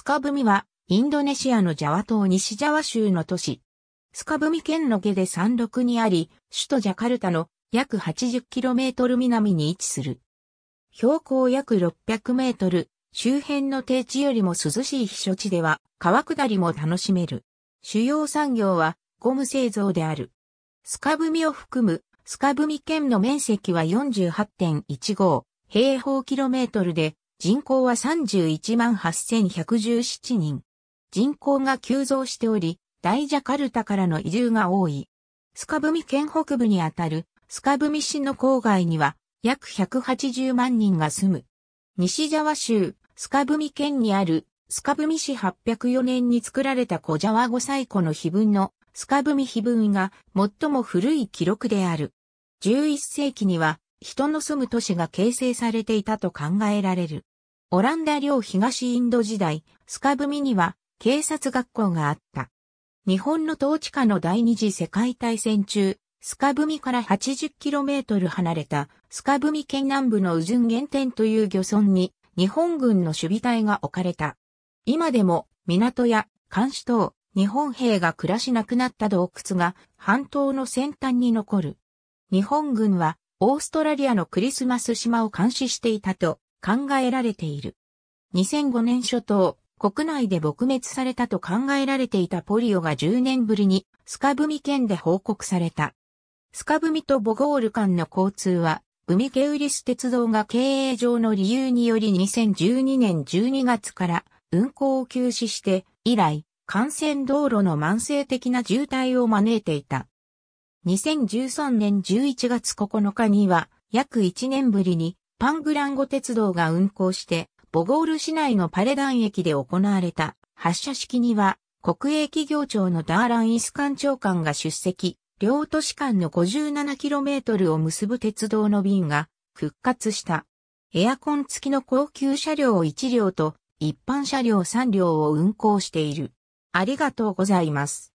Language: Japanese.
スカブミは、インドネシアのジャワ島西ジャワ州の都市。スカブミ県の下で山麓にあり、首都ジャカルタの約 80km 南に位置する。標高約600メートル、周辺の低地よりも涼しい避暑地では、川下りも楽しめる。主要産業は、ゴム製造である。スカブミを含む、スカブミ県の面積は48.15平方キロメートルで、人口は31万8117人。人口が急増しており、大ジャカルタからの移住が多い。スカブミ県北部にあたるスカブミ市の郊外には約180万人が住む。西ジャワ州、スカブミ県にあるスカブミ市804年に作られた小ジャワ五歳子の碑文のスカブミ碑文が最も古い記録である。11世紀には人の住む都市が形成されていたと考えられる。オランダ領東インド時代、スカブミには警察学校があった。日本の統治下の第二次世界大戦中、スカブミから 80km 離れたスカブミ県南部のウジュン原点という漁村に日本軍の守備隊が置かれた。今でも港や監視等、日本兵が暮らしなくなった洞窟が半島の先端に残る。日本軍はオーストラリアのクリスマス島を監視していたと考えられている。2005年初頭、国内で撲滅されたと考えられていたポリオが10年ぶりにスカブミ県で報告された。スカブミとボゴール間の交通は、海ケウリス鉄道が経営上の理由により2012年12月から運行を休止して以来、幹線道路の慢性的な渋滞を招いていた。2013年11月9日には、約1年ぶりにパングランゴ鉄道が運行して、ボゴール市内のパレダン駅で行われた発射式には、国営企業庁のダーラン・イスカン長官が出席、両都市間の 57km を結ぶ鉄道の便が復活した。エアコン付きの高級車両1両と一般車両3両を運行している。ありがとうございます。